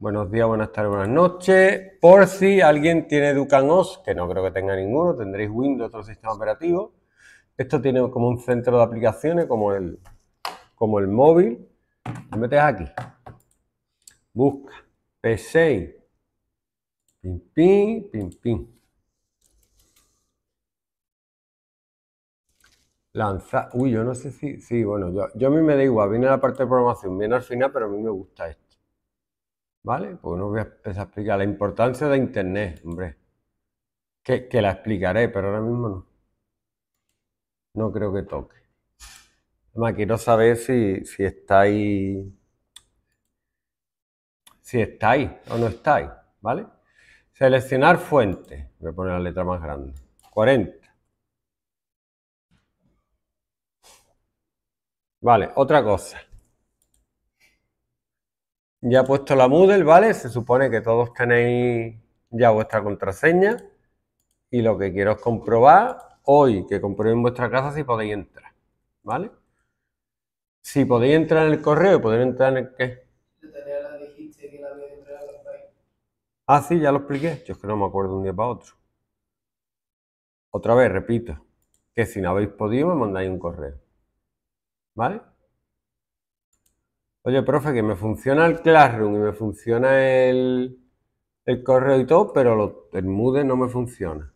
Buenos días, buenas tardes, buenas noches. Por si alguien tiene DucanOS, que no creo que tenga ninguno, tendréis Windows, otro sistema operativo. Esto tiene como un centro de aplicaciones, como el, como el móvil. Lo metes aquí. Busca. P6. Pim, pim, pim, pim. Lanza. Uy, yo no sé si. Sí, bueno, yo, yo a mí me da igual. Viene la parte de programación, viene al final, pero a mí me gusta esto. ¿vale? pues no voy a empezar a explicar la importancia de Internet, hombre. Que, la explicaré, pero ahora mismo no. No creo que toque. Además, quiero saber si, si estáis. Si estáis o no estáis, ¿vale? Seleccionar fuente. Voy a poner la letra más grande. 40. Vale, otra cosa. Ya he puesto la Moodle, ¿vale? Se supone que todos tenéis ya vuestra contraseña y lo que quiero es comprobar hoy, que en vuestra casa si podéis entrar, ¿vale? Si podéis entrar en el correo y podéis entrar en el qué. Ah, sí, ya lo expliqué. Yo es que no me acuerdo un día para otro. Otra vez, repito, que si no habéis podido me mandáis un correo. ¿Vale? Oye, profe, que me funciona el Classroom y me funciona el, correo y todo, pero el Moodle no me funciona.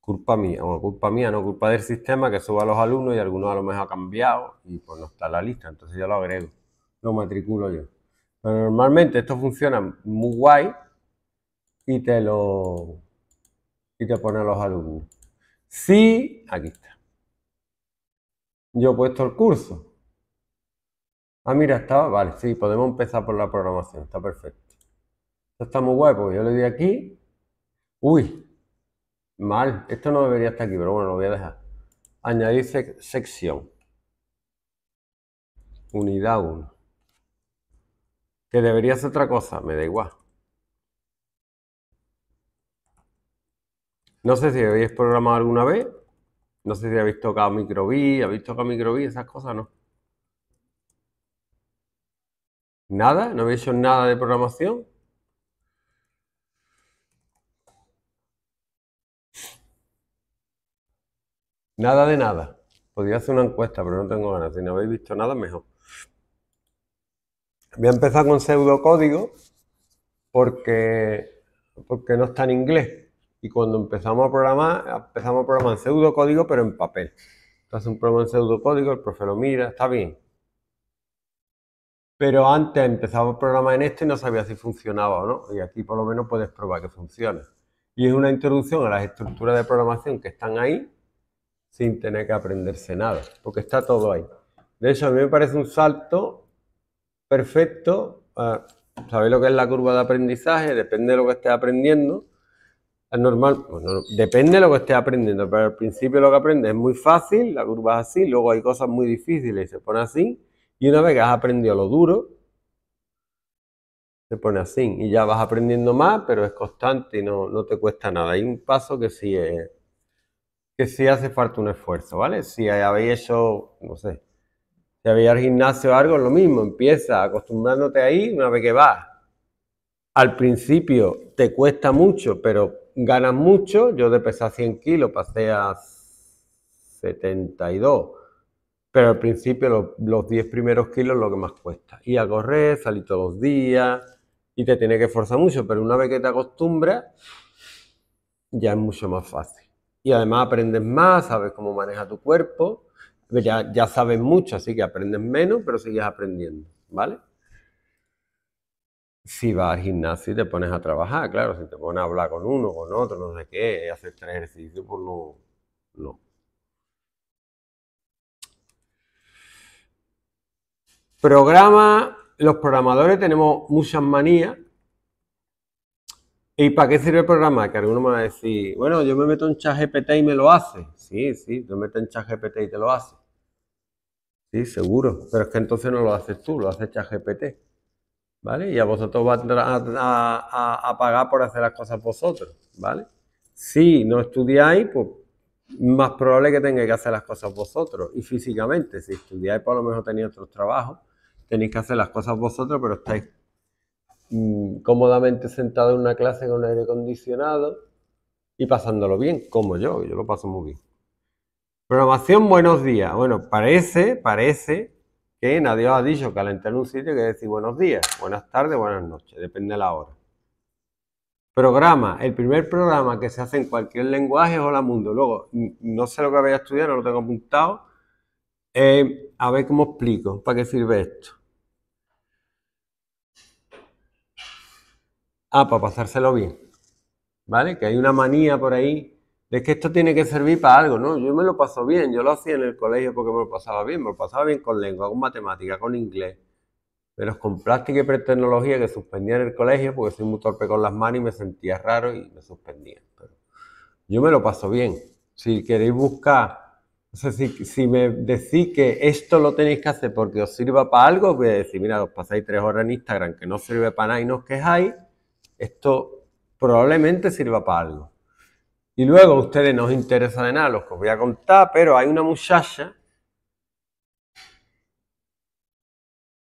Culpa mía, o culpa mía, no culpa del sistema que suba a los alumnos y algunos a lo mejor ha cambiado y pues no está la lista, entonces yo lo agrego, lo matriculo yo. Pero normalmente esto funciona muy guay y te lo y te pone a los alumnos. Sí, aquí está. Yo he puesto el curso. Ah, mira, está, vale, sí, podemos empezar por la programación, está perfecto. Esto está muy guay, porque yo le di aquí. Uy, mal, esto no debería estar aquí, pero bueno, lo voy a dejar. Añadir sección. Unidad 1. Que debería ser otra cosa, me da igual. No sé si habéis programado alguna vez. No sé si habéis tocado B, habéis tocado B, esas cosas, ¿no? Nada, no habéis hecho nada de programación. Nada de nada. Podría hacer una encuesta, pero no tengo ganas. Si no habéis visto nada, mejor. Voy a empezar con pseudocódigo porque, porque no está en inglés. Y cuando empezamos a programar, empezamos a programar en pseudocódigo, pero en papel. Entonces un programa en pseudocódigo, el profe lo mira, está bien. Pero antes empezaba a programa en este y no sabía si funcionaba o no. Y aquí por lo menos puedes probar que funciona. Y es una introducción a las estructuras de programación que están ahí sin tener que aprenderse nada, porque está todo ahí. De hecho, a mí me parece un salto perfecto. Eh, ¿Sabéis lo que es la curva de aprendizaje? Depende de lo que esté aprendiendo. Es normal, depende de lo que esté aprendiendo, pero al principio lo que aprende es muy fácil, la curva es así, luego hay cosas muy difíciles y se pone así y una vez que has aprendido lo duro, se pone así. Y ya vas aprendiendo más, pero es constante y no, no te cuesta nada. Hay un paso que sí es, que sí hace falta un esfuerzo, ¿vale? Si habéis hecho, no sé, si habéis al gimnasio o algo, lo mismo. Empieza acostumbrándote ahí una vez que vas. Al principio te cuesta mucho, pero ganas mucho. Yo de pesar 100 kilos pasé a 72 pero al principio, los 10 primeros kilos, es lo que más cuesta. Y a correr, salir todos los días, y te tiene que esforzar mucho, pero una vez que te acostumbras, ya es mucho más fácil. Y además aprendes más, sabes cómo maneja tu cuerpo, ya, ya sabes mucho, así que aprendes menos, pero sigues aprendiendo, ¿vale? Si vas al gimnasio y te pones a trabajar, claro, si te pones a hablar con uno, con otro, no sé qué, hacer tres ejercicios, pues no. Programa, los programadores tenemos muchas manías. ¿Y para qué sirve el programa? Que alguno me va a decir, bueno, yo me meto en ChatGPT y me lo hace. Sí, sí, me meto en ChatGPT y te lo hace. Sí, seguro. Pero es que entonces no lo haces tú, lo hace ChatGPT. ¿Vale? Y a vosotros va a, a, pagar por hacer las cosas vosotros. ¿Vale? Si no estudiáis, pues más probable que tengáis que hacer las cosas vosotros. Y físicamente, si estudiáis, pues a lo mejor tenéis otros trabajos tenéis que hacer las cosas vosotros, pero estáis mm, cómodamente sentados en una clase con aire acondicionado y pasándolo bien, como yo, yo lo paso muy bien. Programación, buenos días. Bueno, parece, parece que nadie os ha dicho que al entrar en un sitio que decir buenos días, buenas tardes, buenas noches, depende de la hora. Programa, el primer programa que se hace en cualquier lenguaje es Hola Mundo. Luego, no sé lo que había estudiado, no lo tengo apuntado, a ver cómo explico, para qué sirve esto. Ah, para pasárselo bien. ¿Vale? Que hay una manía por ahí de que esto tiene que servir para algo, ¿no? Yo me lo paso bien, yo lo hacía en el colegio porque me lo pasaba bien, me lo pasaba bien con lengua, con matemática, con inglés. Pero con plástica y pretecnología que suspendía en el colegio porque soy muy torpe con las manos y me sentía raro y me suspendía. Pero yo me lo paso bien. Si queréis buscar o sea, si, me decís que esto lo tenéis que hacer porque os sirva para algo, os voy a decir, mira, os pasáis tres horas en Instagram que no sirve para nada y no os quejáis, esto probablemente sirva para algo. Y luego a ustedes no os interesa de nada lo que os voy a contar, pero hay una muchacha,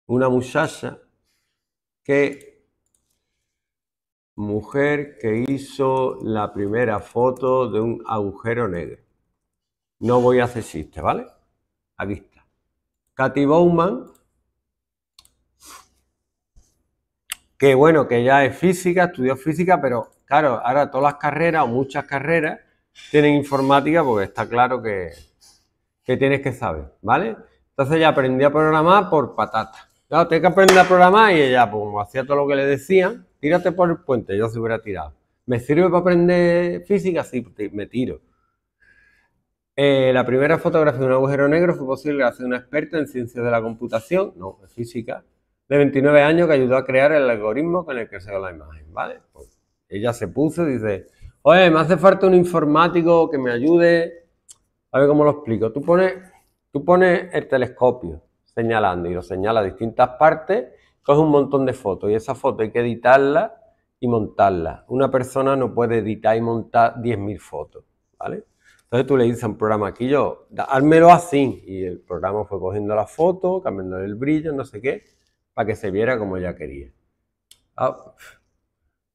una muchacha que, mujer que hizo la primera foto de un agujero negro. No voy a hacer chiste, ¿vale? Aquí está. Katy Bowman. Que bueno, que ya es física, estudió física, pero claro, ahora todas las carreras o muchas carreras tienen informática porque está claro que, tienes que saber, ¿vale? Entonces ya aprendí a programar por patata. Claro, tengo que aprender a programar y ella, pues, como hacía todo lo que le decían, tírate por el puente, yo se hubiera tirado. ¿Me sirve para aprender física? Sí, pues, me tiro. Eh, la primera fotografía de un agujero negro fue posible gracias a una experta en ciencias de la computación, no, en física, de 29 años que ayudó a crear el algoritmo con el que se ve la imagen, ¿vale? Pues ella se puso y dice, oye, me hace falta un informático que me ayude. A ver cómo lo explico. Tú pones, tú pones el telescopio señalando y lo señala a distintas partes, coges un montón de fotos y esa foto hay que editarla y montarla. Una persona no puede editar y montar 10.000 fotos, ¿vale? Entonces tú le dices a un programa aquí yo, házmelo así. Y el programa fue cogiendo la foto, cambiando el brillo, no sé qué, para que se viera como ella quería. Ah,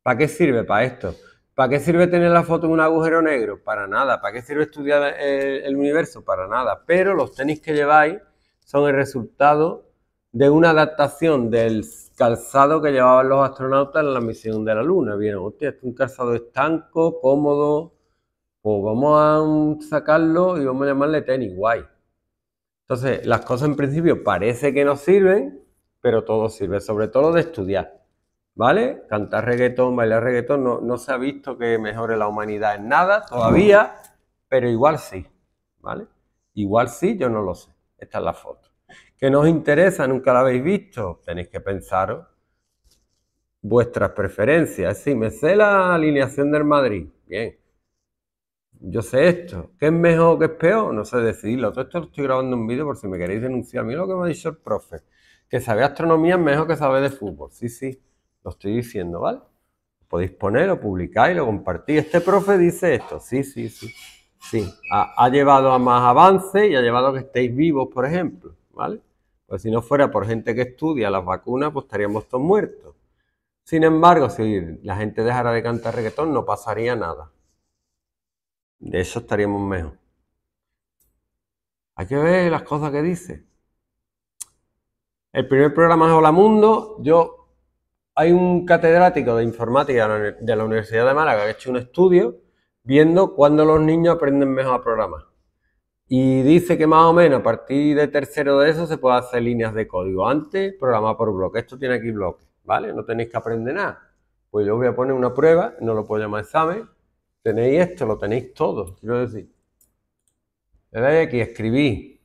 ¿Para qué sirve para esto? ¿Para qué sirve tener la foto en un agujero negro? Para nada. ¿Para qué sirve estudiar eh, el, universo? Para nada. Pero los tenis que lleváis son el resultado de una adaptación del calzado que llevaban los astronautas en la misión de la Luna. Vieron, hostia, es un calzado estanco, cómodo, pues vamos a sacarlo y vamos a llamarle tenis guay. Entonces, las cosas en principio parece que no sirven, pero todo sirve, sobre todo de estudiar. ¿Vale? Cantar reggaetón, bailar reggaetón, no, no se ha visto que mejore la humanidad en nada todavía, pero igual sí. ¿Vale? Igual sí, yo no lo sé. Esta es la foto. ¿Qué nos interesa? Nunca la habéis visto. Tenéis que pensar vuestras preferencias. Sí, me sé la alineación del Madrid. Bien yo sé esto. ¿Qué es mejor o qué es peor? No sé decidirlo. Todo esto lo estoy grabando un vídeo por si me queréis denunciar. Mí lo que me ha dicho el profe. Que sabe astronomía es mejor que sabe de fútbol. Sí, sí, lo estoy diciendo, ¿vale? podéis ponerlo, publicar y lo compartís. Este profe dice esto. Sí, sí, sí. Sí, ha, ha llevado a más avances y ha llevado a que estéis vivos, por ejemplo, ¿vale? Pues si no fuera por gente que estudia las vacunas, pues estaríamos todos muertos. Sin embargo, si la gente dejara de cantar reggaetón, no pasaría nada. De eso estaríamos mejor. Hay que ver las cosas que dice. El primer programa es Hola Mundo. Yo, hay un catedrático de informática de la Universidad de Málaga que ha hecho un estudio viendo cuándo los niños aprenden mejor a programar. Y dice que más o menos a partir de tercero de eso se puede hacer líneas de código. Antes, programar por bloque. Esto tiene aquí bloques, ¿vale? No tenéis que aprender nada. Pues yo voy a poner una prueba, no lo puedo llamar examen, Tenéis esto, lo tenéis todo, quiero decir. Le dais aquí, escribí.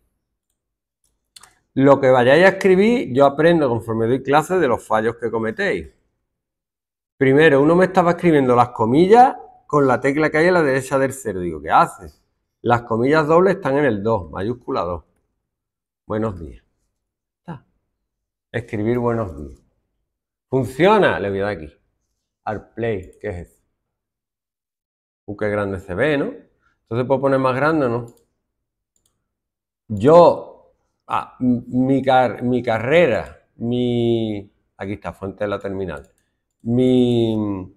Lo que vayáis a escribir, yo aprendo conforme doy clases de los fallos que cometéis. Primero, uno me estaba escribiendo las comillas con la tecla que hay a la derecha del cero. Digo, ¿qué haces? Las comillas dobles están en el 2, mayúscula 2. Buenos días. Escribir buenos días. Funciona, le voy a dar aquí. Al play, ¿qué es esto. ¿Qué qué se ve, ¿no? Entonces puedo poner más grande no. Yo, ah, mi, mi carrera, mi... Aquí está, fuente de la terminal. Mi... O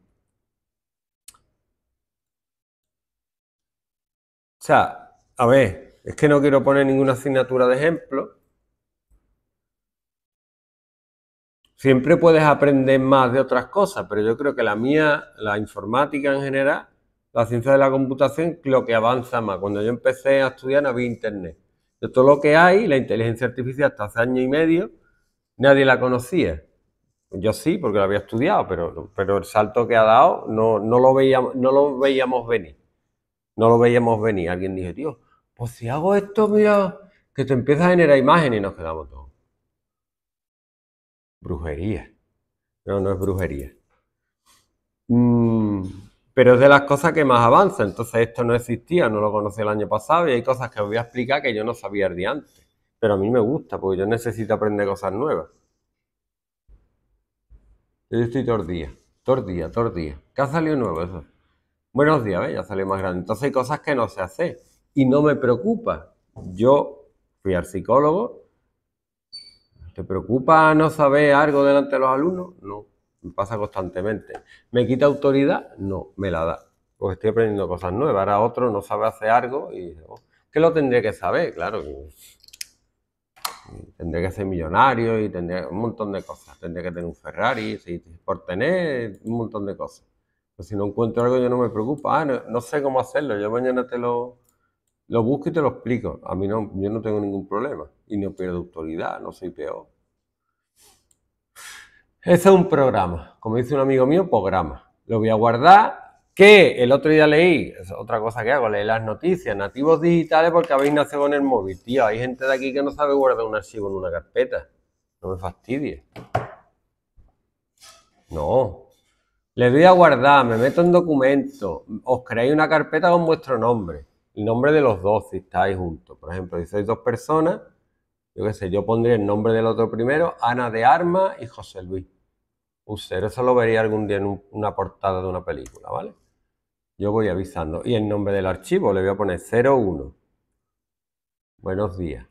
sea, a ver, es que no quiero poner ninguna asignatura de ejemplo. Siempre puedes aprender más de otras cosas, pero yo creo que la mía, la informática en general, la ciencia de la computación lo que avanza más. Cuando yo empecé a estudiar no había internet. De todo lo que hay, la inteligencia artificial hasta hace año y medio, nadie la conocía. Yo sí, porque la había estudiado, pero, pero el salto que ha dado no, no, lo veíamos, no lo veíamos venir. No lo veíamos venir. Alguien dijo, tío, pues si hago esto, mira, que te empieza a generar imagen y nos quedamos todos. Brujería. No, no es brujería. Mm pero es de las cosas que más avanza. Entonces esto no existía, no lo conocí el año pasado y hay cosas que os voy a explicar que yo no sabía el antes. Pero a mí me gusta porque yo necesito aprender cosas nuevas. Yo estoy tordía, tordía, día, ¿Qué ha salido nuevo eso? Buenos días, ya salió más grande. Entonces hay cosas que no se hace y no me preocupa. Yo fui al psicólogo. ¿Te preocupa no saber algo delante de los alumnos? No pasa constantemente. ¿Me quita autoridad? No, me la da. Porque estoy aprendiendo cosas nuevas. Ahora otro no sabe hacer algo y oh, qué lo tendría que saber, claro. Tendría que ser millonario y tendría un montón de cosas. Tendría que tener un Ferrari, por tener un montón de cosas. Pero pues si no encuentro algo, yo no me preocupo. Ah, no, sé cómo hacerlo. Yo mañana te lo, lo busco y te lo explico. A mí no, yo no tengo ningún problema. Y no pierdo autoridad, no soy peor. Ese es un programa, como dice un amigo mío, programa. Lo voy a guardar. Que el otro día leí, es otra cosa que hago, leí las noticias, nativos digitales porque habéis nacido con el móvil. Tío, hay gente de aquí que no sabe guardar un archivo en una carpeta. No me fastidie. No. Le doy a guardar, me meto en documento, os creáis una carpeta con vuestro nombre, el nombre de los dos si estáis juntos. Por ejemplo, si sois dos personas, yo qué sé, yo pondría el nombre del otro primero, Ana de Arma y José Luis. Usted eso lo vería algún día en una portada de una película, ¿vale? Yo voy avisando. Y el nombre del archivo le voy a poner 01. Buenos días.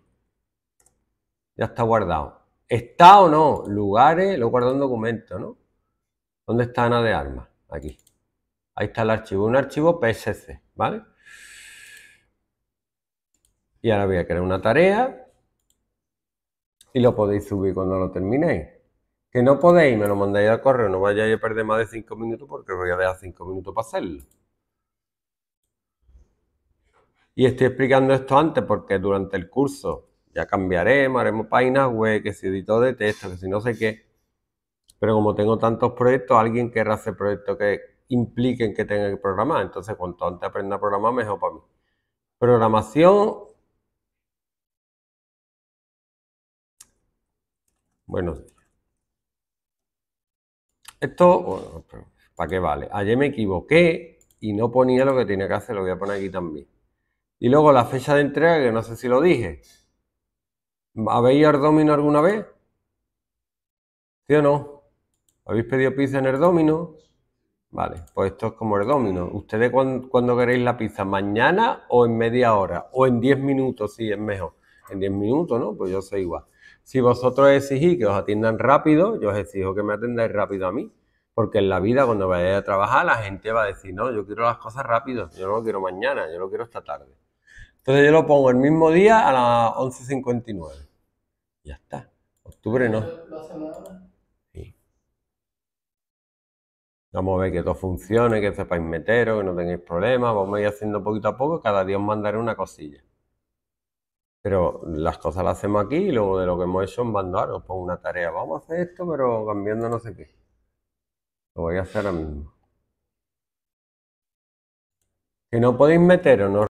Ya está guardado. ¿Está o no? Lugares, lo guardo en documento, ¿no? ¿Dónde está Ana de Arma? Aquí. Ahí está el archivo. Un archivo PSC, ¿vale? Y ahora voy a crear una tarea y lo podéis subir cuando lo terminéis. Que no podéis, me lo mandáis al correo, no vayáis a perder más de 5 minutos porque os voy a dejar 5 minutos para hacerlo. Y estoy explicando esto antes porque durante el curso ya cambiaremos, haremos páginas web, que si edito de texto, que si no sé qué. Pero como tengo tantos proyectos, alguien querrá hacer proyectos que impliquen que tenga que programar. Entonces, cuanto antes aprenda a programar, mejor para mí. Programación Buenos días. Esto, ¿para qué vale? Ayer me equivoqué y no ponía lo que tenía que hacer, lo voy a poner aquí también. Y luego la fecha de entrega, que no sé si lo dije. ¿Habéis ido al domino alguna vez? ¿Sí o no? ¿Habéis pedido pizza en el domino? Vale, pues esto es como el domino. ¿Ustedes cuándo queréis la pizza? ¿Mañana o en media hora? ¿O en 10 minutos? Sí, es mejor. En 10 minutos, ¿no? Pues yo soy igual. Si vosotros exigís que os atiendan rápido, yo os exijo que me atendáis rápido a mí. Porque en la vida, cuando vayáis a trabajar, la gente va a decir, no, yo quiero las cosas rápido, yo no lo quiero mañana, yo lo quiero esta tarde. Entonces yo lo pongo el mismo día a las 11.59. Ya está. Octubre no. Sí. Vamos a ver que todo funcione, que sepáis meteros, que no tengáis problemas. Vamos a ir haciendo poquito a poco. Cada día os mandaré una cosilla. Pero las cosas las hacemos aquí y luego de lo que hemos hecho en bandar, os pongo una tarea. Vamos a hacer esto, pero cambiando no sé qué. Lo voy a hacer ahora mismo. Que no podéis meter o no